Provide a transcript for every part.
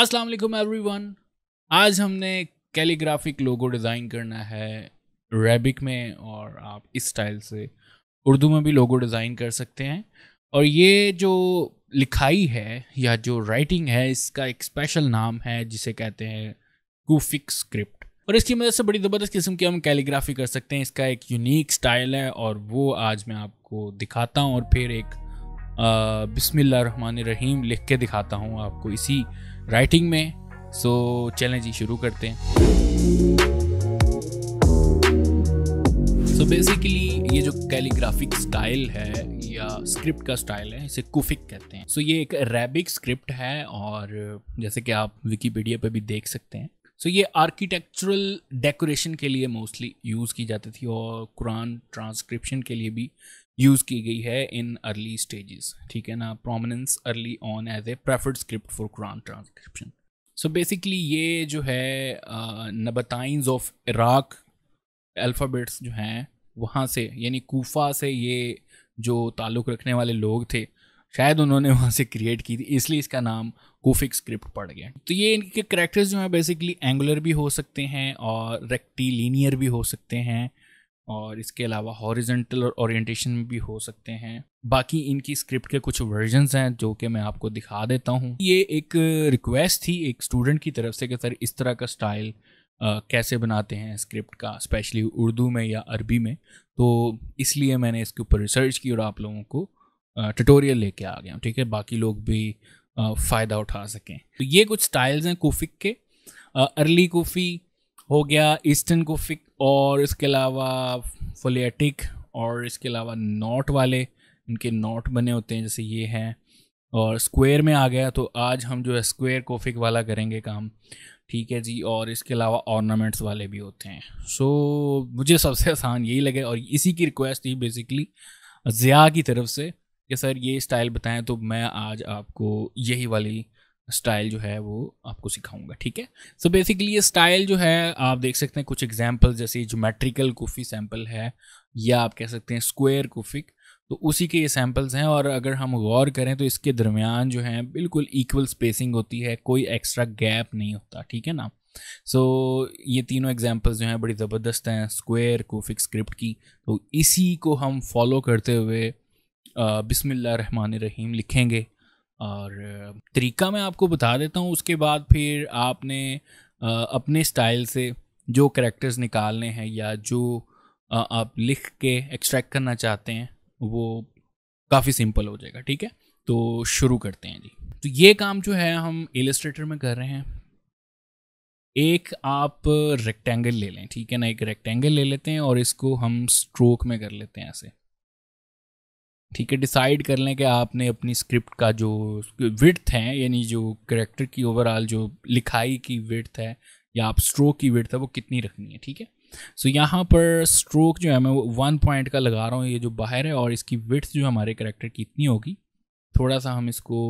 अस्सलाम वालेकुम एवरीवन आज हमने कैलीग्राफिक लोगो डिज़ाइन करना है रेबिक में और आप इस स्टाइल से उर्दू में भी लोगो डिज़ाइन कर सकते हैं और ये जो लिखाई है या जो राइटिंग है इसका एक स्पेशल नाम है जिसे कहते हैं कूफिक स्क्रिप्ट और इसकी मदद से बड़ी ज़बरदस्त किस्म की हम कैलीग्राफी कर सकते हैं इसका एक यूनिक स्टाइल है और वो आज मैं आपको दिखाता हूँ और फिर एक बिसमिल्ल रहीम लिख के दिखाता हूँ आपको इसी राइटिंग में सो चलें जी शुरू करते हैं सो बेसिकली ये जो कैलीग्राफिक स्टाइल है या स्क्रिप्ट का स्टाइल है इसे कुफिक कहते हैं सो so ये एक रैबिक स्क्रिप्ट है और जैसे कि आप विकीपीडिया पर भी देख सकते हैं सो so ये आर्किटेक्चुरल डेकोरेशन के लिए मोस्टली यूज़ की जाती थी और कुरान ट्रांसक्रिप्शन के लिए भी यूज़ की गई है इन अर्ली स्टेजेस ठीक है ना prominence early on as a preferred script for Quran transcription so basically ये जो है नबताइंस ऑफ इराक अल्फ़ाबेट्स जो हैं वहाँ से यानी कोफा से ये जो ताल्लुक़ रखने वाले लोग थे शायद उन्होंने वहाँ से क्रिएट की थी इसलिए इसका नाम कोफिक स्क्रिप्ट पड़ गया तो ये इनके करेक्टर्स जो हैं बेसिकली एंगुलर भी हो सकते हैं और रेक्टीलीनियर भी हो सकते हैं और इसके अलावा हॉरिजेंटल और ओरिएंटेशन में भी हो सकते हैं बाकी इनकी स्क्रिप्ट के कुछ वर्जन्स हैं जो कि मैं आपको दिखा देता हूँ ये एक रिक्वेस्ट थी एक स्टूडेंट की तरफ से कि सर इस तरह का स्टाइल Uh, कैसे बनाते हैं स्क्रिप्ट का स्पेशली उर्दू में या अरबी में तो इसलिए मैंने इसके ऊपर रिसर्च की और आप लोगों को ट्यूटोरियल uh, लेके आ गया ठीक है बाकी लोग भी uh, फ़ायदा उठा सकें तो ये कुछ स्टाइल्स हैं कोफिक के अर्ली कोफ़ी हो गया ईस्टर्न कोफिक और इसके अलावा फोलियाटिक और इसके अलावा नॉट वाले इनके नॉट बने होते हैं जैसे ये हैं और स्क्वायर में आ गया तो आज हम जो है स्क्वायर कोफिक वाला करेंगे काम ठीक है जी और इसके अलावा ऑर्नामेंट्स वाले भी होते हैं सो so, मुझे सबसे आसान यही लगे और इसी की रिक्वेस्ट थी बेसिकली ज़िया की तरफ से कि सर ये स्टाइल बताएं तो मैं आज आपको यही वाली स्टाइल जो है वो आपको सिखाऊंगा ठीक है सो बेसिकली ये स्टाइल जो है आप देख सकते हैं कुछ एग्जाम्पल जैसे जोमेट्रिकल कोफी सैम्पल है या आप कह सकते हैं स्क्वायर कोफिक तो उसी के ये सैम्पल्स हैं और अगर हम गौर करें तो इसके दरमियान जो है बिल्कुल इक्वल स्पेसिंग होती है कोई एक्स्ट्रा गैप नहीं होता ठीक है ना सो so, ये तीनों एग्जांपल्स जो हैं बड़ी ज़बरदस्त हैं स्क्वायर कोफिक स्क्रिप्ट की तो इसी को हम फॉलो करते हुए बिसमिल्ल रहीम लिखेंगे और तरीका मैं आपको बता देता हूँ उसके बाद फिर आपने अपने स्टाइल से जो करेक्टर्स निकालने हैं या जो आप लिख के एक्सट्रैक्ट करना चाहते हैं वो काफ़ी सिंपल हो जाएगा ठीक है तो शुरू करते हैं जी तो ये काम जो है हम एलिस्ट्रेटर में कर रहे हैं एक आप रेक्टेंगल ले लें ठीक है ना एक रेक्टेंगल ले लेते हैं और इसको हम स्ट्रोक में कर लेते हैं ऐसे ठीक है डिसाइड कर लें कि आपने अपनी स्क्रिप्ट का जो विड्थ है यानी जो करेक्टर की ओवरऑल जो लिखाई की विड्थ है या आप स्ट्रोक की विड्थ है वो कितनी रखनी है ठीक है सो so, यहाँ पर स्ट्रोक जो है मैं वो वन पॉइंट का लगा रहा हूँ ये जो बाहर है और इसकी विड्थ जो हमारे करेक्टर की इतनी होगी थोड़ा सा हम इसको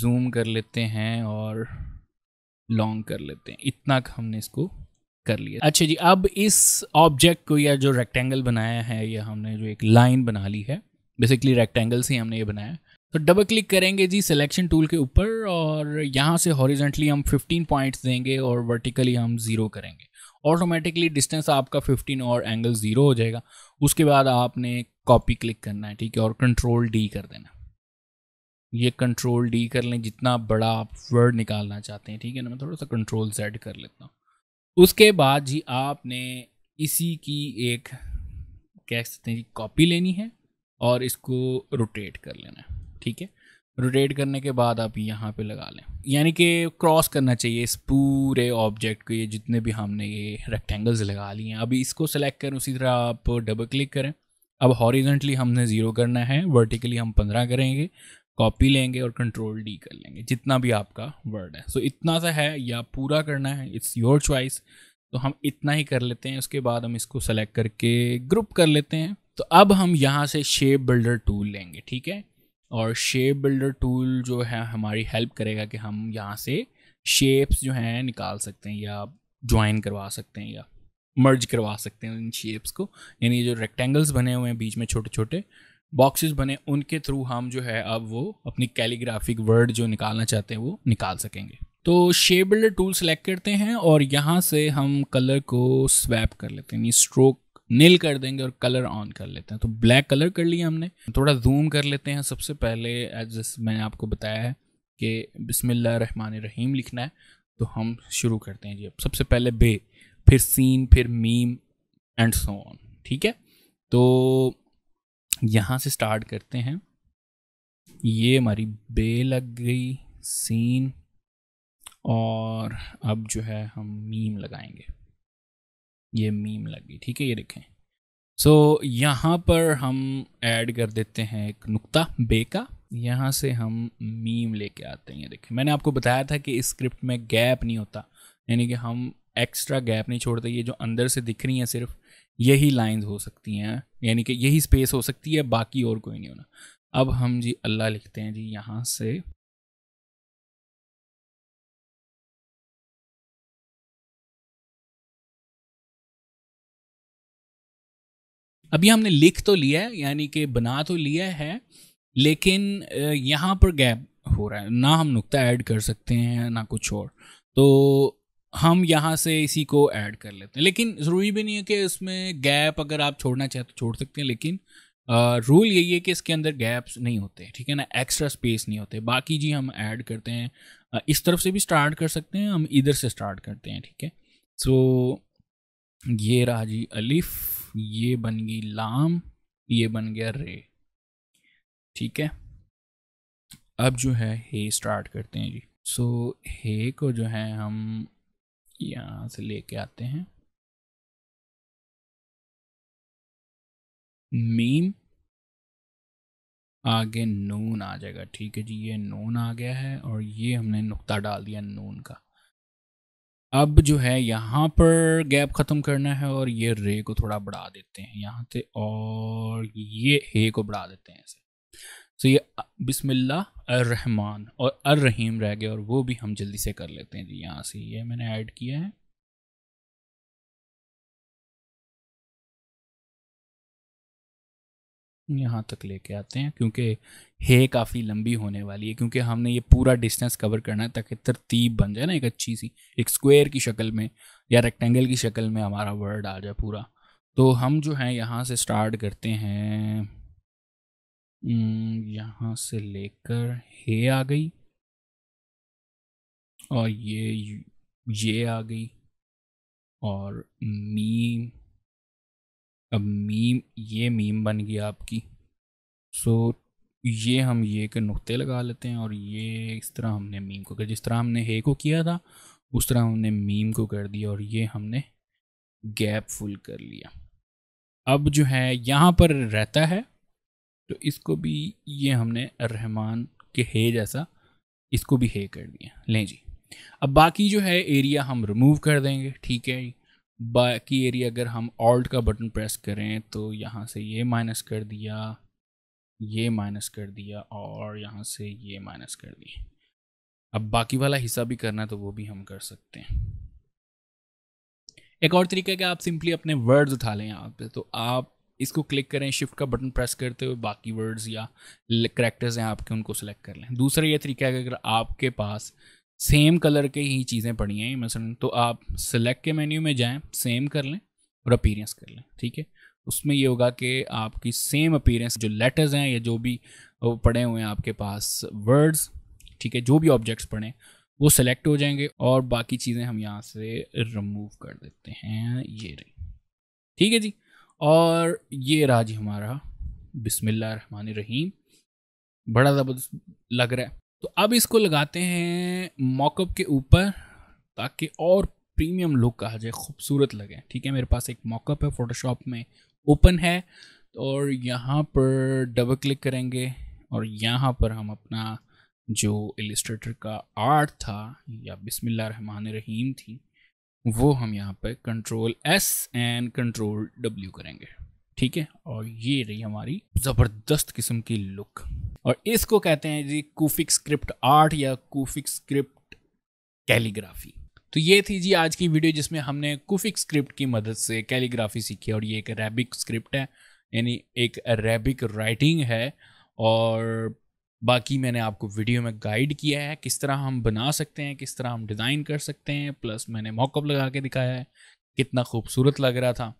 जूम कर लेते हैं और लॉन्ग कर लेते हैं इतना हमने इसको कर लिया अच्छा जी अब इस ऑब्जेक्ट को या जो रेक्टेंगल बनाया है या हमने जो एक लाइन बना ली है बेसिकली रेक्टेंगल से हमने ये बनाया है तो डबल क्लिक करेंगे जी सिलेक्शन टूल के ऊपर और यहाँ से हॉरिजेंटली हम 15 पॉइंट्स देंगे और वर्टिकली हम ज़ीरो करेंगे ऑटोमेटिकली डिस्टेंस आपका 15 और एंगल ज़ीरो हो जाएगा उसके बाद आपने कॉपी क्लिक करना है ठीक है और कंट्रोल डी कर देना ये कंट्रोल डी कर लें जितना बड़ा आप वर्ड निकालना चाहते हैं ठीक है ना मैं थोड़ा सा कंट्रोल जेड कर लेता हूँ उसके बाद जी आपने इसी की एक कह सकते हैं जी कॉपी लेनी है और इसको रोटेट कर लेना है ठीक है रोटेट करने के बाद आप यहाँ पे लगा लें यानी कि क्रॉस करना चाहिए इस पूरे ऑब्जेक्ट को ये जितने भी हमने ये रेक्टेंगल्स लगा लिए हैं अभी इसको सेलेक्ट करें उसी तरह आप डबल क्लिक करें अब हॉरिजेंटली हमने ज़ीरो करना है वर्टिकली हम पंद्रह करेंगे कॉपी लेंगे और कंट्रोल डी कर लेंगे जितना भी आपका वर्ड है सो so, इतना सा है या पूरा करना है इट्स योर चॉइस तो हम इतना ही कर लेते हैं उसके बाद हम इसको सेलेक्ट करके ग्रुप कर लेते हैं तो अब हम यहाँ से शेप बिल्डर टूल लेंगे ठीक है और शेप बिल्डर टूल जो है हमारी हेल्प करेगा कि हम यहाँ से शेप्स जो हैं निकाल सकते हैं या ज्वाइन करवा सकते हैं या मर्ज करवा सकते हैं उन शेप्स को यानी जो रेक्टेंगल्स बने हुए हैं बीच में छोटे छोटे बॉक्सेस बने उनके थ्रू हम जो है अब वो अपनी कैलीग्राफिक वर्ड जो निकालना चाहते हैं वो निकाल सकेंगे तो शेप बिल्डर टूल सेलेक्ट करते हैं और यहाँ से हम कलर को स्वैप कर लेते हैं यानी स्ट्रोक नील कर देंगे और कलर ऑन कर लेते हैं तो ब्लैक कलर कर लिया हमने थोड़ा जूम कर लेते हैं सबसे पहले एज मैंने आपको बताया है कि बिसमिल्ल रहीम लिखना है तो हम शुरू करते हैं जी अब सबसे पहले बे फिर सीन फिर मीम एंड सो ऑन ठीक है तो यहाँ से स्टार्ट करते हैं ये हमारी बे लग गई सीन और अब जो है हम मीम लगाएंगे ये मीम लग गई ठीक है ये देखें सो so, यहाँ पर हम ऐड कर देते हैं एक नुक्ता बे का यहाँ से हम मीम लेके आते हैं ये देखें मैंने आपको बताया था कि इस स्क्रिप्ट में गैप नहीं होता यानी कि हम एक्स्ट्रा गैप नहीं छोड़ते ये जो अंदर से दिख रही हैं सिर्फ यही लाइंस हो सकती हैं यानी कि यही स्पेस हो सकती है बाकी और कोई नहीं होना अब हम जी अल्लाह लिखते हैं जी यहाँ से अभी हमने लिख तो लिया है यानी कि बना तो लिया है लेकिन यहाँ पर गैप हो रहा है ना हम नुकता ऐड कर सकते हैं ना कुछ और तो हम यहाँ से इसी को ऐड कर लेते हैं लेकिन ज़रूरी भी नहीं है कि इसमें गैप अगर आप छोड़ना चाहें तो छोड़ सकते हैं लेकिन रूल यही है कि इसके अंदर गैप्स नहीं होते ठीक है ना एक्स्ट्रा स्पेस नहीं होते बाकी जी हम ऐड करते हैं इस तरफ से भी स्टार्ट कर सकते हैं हम इधर से स्टार्ट करते हैं ठीक है सो so, ये रहा जी अलिफ़ ये बन गई लाम ये बन गया रे ठीक है अब जो है हे स्टार्ट करते हैं जी सो so, हे को जो है हम यहाँ से लेके आते हैं मीम आगे नून आ जाएगा ठीक है जी ये नून आ गया है और ये हमने नुक्ता डाल दिया नून का अब जो है यहाँ पर गैप ख़त्म करना है और ये रे को थोड़ा बढ़ा देते हैं यहाँ से और ये हे को बढ़ा देते हैं ऐसे तो ये बिसमिल्ला रहमान और अर रहीम रह गए और वो भी हम जल्दी से कर लेते हैं जी यहाँ से ये मैंने ऐड किया है यहाँ तक लेके आते हैं क्योंकि हे काफ़ी लंबी होने वाली है क्योंकि हमने ये पूरा डिस्टेंस कवर करना है ताकि तरतीब बन जाए ना एक अच्छी सी एक स्क्वायर की शक्ल में या रेक्टेंगल की शक्ल में हमारा वर्ड आ जाए पूरा तो हम जो है यहाँ से स्टार्ट करते हैं हम्म, यहाँ से लेकर हे आ गई और ये ये आ गई और मीम अब मीम ये मीम बन गई आपकी सो ये हम ये के नुक्ते लगा लेते हैं और ये इस तरह हमने मीम को कर जिस तरह हमने हे को किया था उस तरह हमने मीम को कर दिया और ये हमने गैप फुल कर लिया अब जो है यहाँ पर रहता है तो इसको भी ये हमने रहमान के हे जैसा इसको भी हे कर दिया लें जी अब बाकी जो है एरिया हम रिमूव कर देंगे ठीक है बाकी एरिया अगर हम ऑल्ट का बटन प्रेस करें तो यहाँ से ये माइनस कर दिया ये माइनस कर दिया और यहाँ से ये माइनस कर दिया अब बाकी वाला हिस्सा भी करना है तो वो भी हम कर सकते हैं एक और तरीका है कि आप सिंपली अपने वर्ड्स उठा लें यहाँ पे तो आप इसको क्लिक करें शिफ्ट का बटन प्रेस करते हुए बाकी वर्ड्स या करेक्टर्स हैं आपके उनको सेलेक्ट कर लें दूसरा ये तरीका है कि अगर आपके पास सेम कलर के ही चीज़ें पड़ी हैं मसलन तो आप सेलेक्ट के मेन्यू में जाएँ सेम कर लें और अपीरेंस कर लें ठीक है उसमें ये होगा कि आपकी सेम अपीरेंस जो लेटर्स हैं या जो भी पड़े हुए हैं आपके पास वर्ड्स ठीक है जो भी ऑब्जेक्ट्स पड़े वो सेलेक्ट हो जाएंगे और बाकी चीज़ें हम यहाँ से रिमूव कर देते हैं ये रही ठीक है जी और ये रहा जी हमारा बिसमिल्ल रहीम बड़ा ज़बरदस्त लग रहा है तो अब इसको लगाते हैं मॉकअप के ऊपर ताकि और प्रीमियम लुक आ जाए खूबसूरत लगे ठीक है मेरे पास एक मॉकअप है फोटोशॉप में ओपन है और यहाँ पर डबल क्लिक करेंगे और यहाँ पर हम अपना जो एलिस्ट्रेटर का आर्ट था या बिस्मिल्लाह रहमान रहीम थी वो हम यहाँ पर control S and control W करेंगे ठीक है और ये रही हमारी ज़बरदस्त किस्म की लुक और इसको कहते हैं जी कूफिक स्क्रिप्ट आर्ट या कूफिक स्क्रिप्ट कैलीग्राफी तो ये थी जी आज की वीडियो जिसमें हमने कूफिक स्क्रिप्ट की मदद से कैलीग्राफी सीखी और ये एक अरेबिक स्क्रिप्ट है यानी एक अरेबिक राइटिंग है और बाकी मैंने आपको वीडियो में गाइड किया है किस तरह हम बना सकते हैं किस तरह हम डिज़ाइन कर सकते हैं प्लस मैंने मॉकअप लगा के दिखाया है कितना खूबसूरत लग रहा था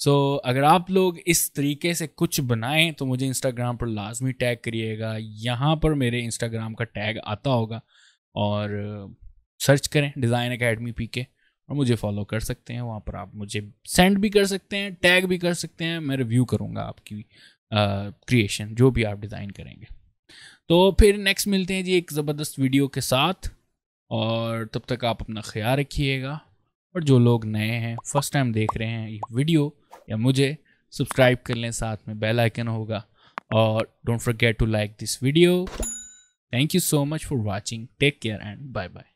सो so, अगर आप लोग इस तरीके से कुछ बनाएं तो मुझे इंस्टाग्राम पर लाजमी टैग करिएगा यहाँ पर मेरे इंस्टाग्राम का टैग आता होगा और सर्च करें डिज़ाइन अकेडमी पी के और मुझे फॉलो कर सकते हैं वहाँ पर आप मुझे सेंड भी कर सकते हैं टैग भी कर सकते हैं मैं रिव्यू करूँगा आपकी क्रिएशन जो भी आप डिज़ाइन करेंगे तो फिर नेक्स्ट मिलते हैं जी एक ज़बरदस्त वीडियो के साथ और तब तक आप अपना ख्याल रखिएगा और जो लोग नए हैं फर्स्ट टाइम देख रहे हैं ये वीडियो या मुझे सब्सक्राइब कर लें साथ में बेल आइकन होगा और don't forget to like this video thank you so much for watching take care and bye bye